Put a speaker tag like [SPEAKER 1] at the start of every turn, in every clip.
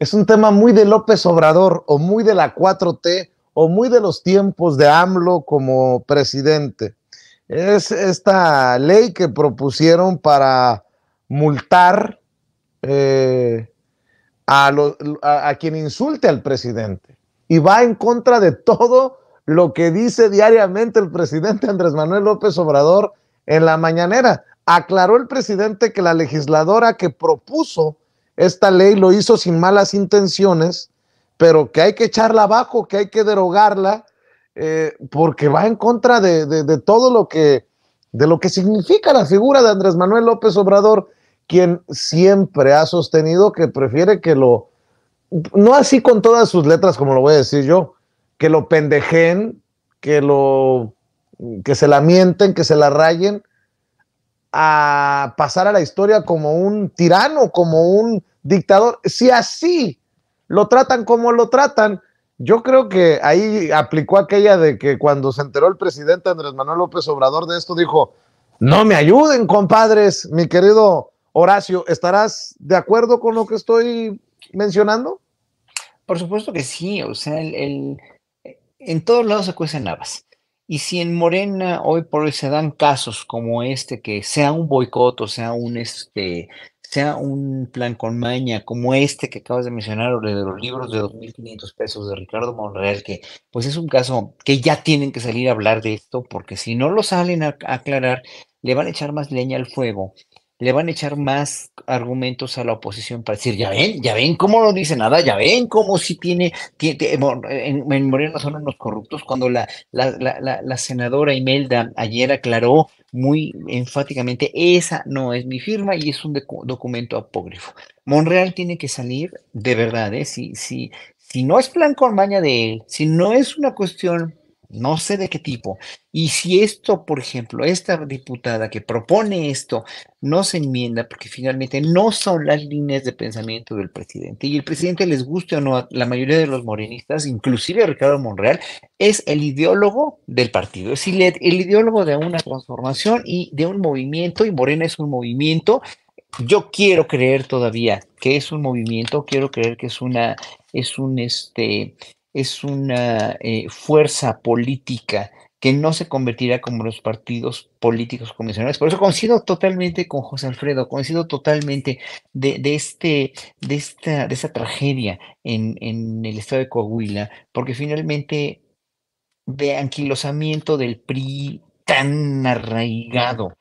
[SPEAKER 1] es un tema muy de López Obrador o muy de la 4T o muy de los tiempos de AMLO como presidente. Es esta ley que propusieron para multar eh, a, a quien insulte al presidente y va en contra de todo lo que dice diariamente el presidente Andrés Manuel López Obrador en la mañanera. Aclaró el presidente que la legisladora que propuso esta ley lo hizo sin malas intenciones, pero que hay que echarla abajo, que hay que derogarla, eh, porque va en contra de, todo lo que, de lo que significa la figura de Andrés Manuel López Obrador, quien siempre ha sostenido que prefiere que lo, no así con todas sus letras, como lo voy a decir yo, que lo pendejen, que lo, que se la mienten, que se la rayen, a pasar a la historia como un tirano, como un dictador. Si así lo tratan como lo tratan, yo creo que ahí aplicó aquella de que cuando se enteró el presidente Andrés Manuel López Obrador de esto, dijo, no me ayuden, compadres, mi querido Horacio, ¿estarás de acuerdo con lo que estoy mencionando? Por supuesto que sí, o sea, el, en todos
[SPEAKER 2] lados se cuecen habas. Y si en Morena hoy por hoy se dan casos como este, que sea un boicot o sea un, este, sea un plan con maña como este que acabas de mencionar, o de los libros de 2.500 pesos de Ricardo Monreal, que pues es un caso que ya tienen que salir a hablar de esto, porque si no lo salen a aclarar, le van a echar más leña al fuego le van a echar más argumentos a la oposición para decir, ya ven, ya ven cómo no dice nada, ya ven cómo si tiene, tiene en, memoria no son unos corruptos, cuando la, la, senadora Imelda ayer aclaró muy enfáticamente, esa no es mi firma y es un documento apócrifo. Monreal tiene que salir de verdad, ¿eh? si, si, si no es plan con maña de él, si no es una cuestión no sé de qué tipo. Y si esto, por ejemplo, esta diputada que propone esto no se enmienda, porque finalmente no son las líneas de pensamiento del presidente, y el presidente les guste o no, la mayoría de los morenistas, inclusive Ricardo Monreal, es el ideólogo del partido, es el, el ideólogo de una transformación y de un movimiento, y Morena es un movimiento. Yo quiero creer todavía que es un movimiento, quiero creer que es una, es un este es una eh, fuerza política que no se convertirá como los partidos políticos convencionales. Por eso coincido totalmente con José Alfredo, coincido totalmente de, este, de, esta, de tragedia en, en el estado de Coahuila, porque finalmente de anquilosamiento del PRI tan arraigado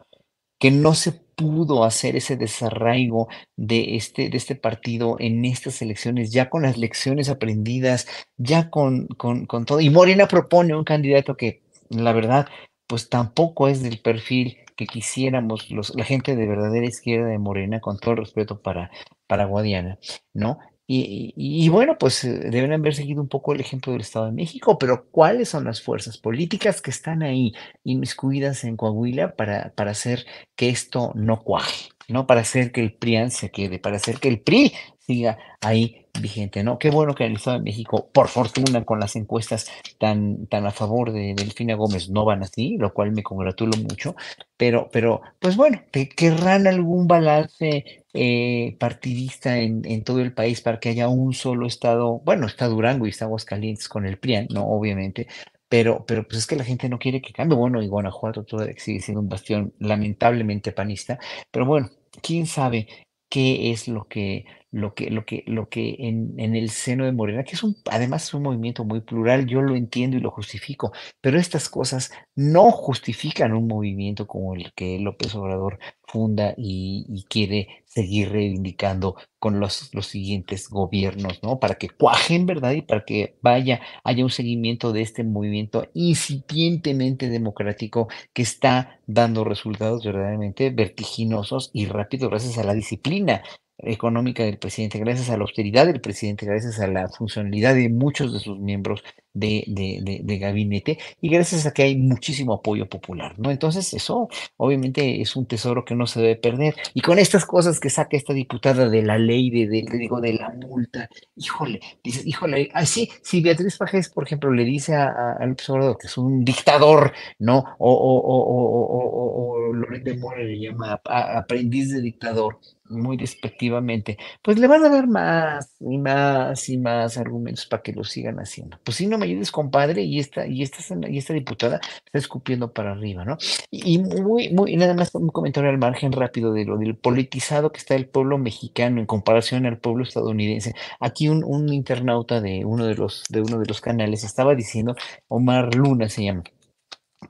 [SPEAKER 2] que no se pudo hacer ese desarraigo de este, de este partido en estas elecciones, ya con las lecciones aprendidas, ya con, con, todo. Y Morena propone un candidato que, la verdad, pues tampoco es del perfil que quisiéramos los, la gente de verdadera izquierda de Morena, con todo respeto para, para Guadiana, ¿no? Y, bueno, pues eh, deben haber seguido un poco el ejemplo del Estado de México, pero ¿cuáles son las fuerzas políticas que están ahí inmiscuidas en Coahuila para, para hacer que esto no cuaje, ¿no? Para hacer que el PRIAN se quede, para hacer que el PRI siga ahí vigente, ¿no? Qué bueno que en el Estado de México, por fortuna, con las encuestas tan, tan a favor de Delfina Gómez, no van así, lo cual me congratulo mucho, pero, pero pues bueno, querrán algún balance eh, partidista en, todo el país para que haya un solo estado, bueno, está Durango y está Aguascalientes con el PRI, ¿no? Obviamente, pero, pero pues es que la gente no quiere que cambie. Bueno, y Guanajuato todo sigue siendo un bastión lamentablemente panista, pero bueno, quién sabe qué es lo que lo que, lo que, lo que en, en, el seno de Morena, que es un, además es un movimiento muy plural, yo lo entiendo y lo justifico, pero estas cosas no justifican un movimiento como el que López Obrador funda y, quiere seguir reivindicando con los, los siguientes gobiernos, ¿no? Para que cuajen, ¿verdad? Y para que vaya, haya un seguimiento de este movimiento incipientemente democrático que está dando resultados verdaderamente vertiginosos y rápidos gracias a la disciplina económica del presidente, gracias a la austeridad del presidente, gracias a la funcionalidad de muchos de sus miembros de, de, gabinete y gracias a que hay muchísimo apoyo popular, ¿no? Entonces eso obviamente es un tesoro que no se debe perder. Y con estas cosas que saca esta diputada de la ley, de, digo, de la multa, híjole, dice, híjole, así, si Beatriz Pajés, por ejemplo, le dice a, a López Obrador que es un dictador, ¿no? O, o, o, o, o, o, o Lorente Mora le llama aprendiz de dictador muy despectivamente, pues le van a dar más y más y más argumentos para que lo sigan haciendo. Pues si no me ayudes, compadre, y esta, y esta, y esta diputada está escupiendo para arriba, ¿no? Y, muy, muy, nada más un comentario al margen rápido de lo del politizado que está el pueblo mexicano en comparación al pueblo estadounidense. Aquí un, un internauta de uno de los, de uno de los canales estaba diciendo, Omar Luna se llama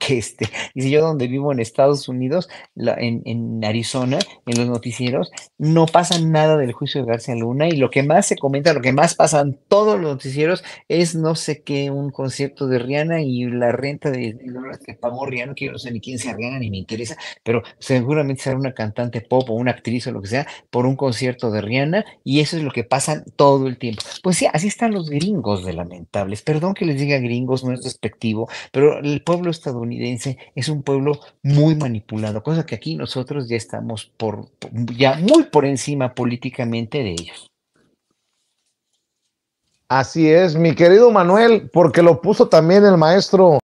[SPEAKER 2] que este, dice yo donde vivo en Estados Unidos, en, Arizona, en los noticieros, no pasa nada del juicio de García Luna y lo que más se comenta, lo que más pasan todos los noticieros es no sé qué, un concierto de Rihanna y la renta de dólares que pagó Rihanna, que yo no sé ni quién sea Rihanna ni me interesa, pero seguramente será una cantante pop o una actriz o lo que sea, por un concierto de Rihanna y eso es lo que pasan todo el tiempo. Pues sí, así están los gringos de lamentables. Perdón que les diga gringos, no es despectivo, pero el pueblo estadounidense es un pueblo muy manipulado, cosa que aquí nosotros ya estamos por, ya muy por encima políticamente de ellos.
[SPEAKER 1] Así es, mi querido Manuel, porque lo puso también el maestro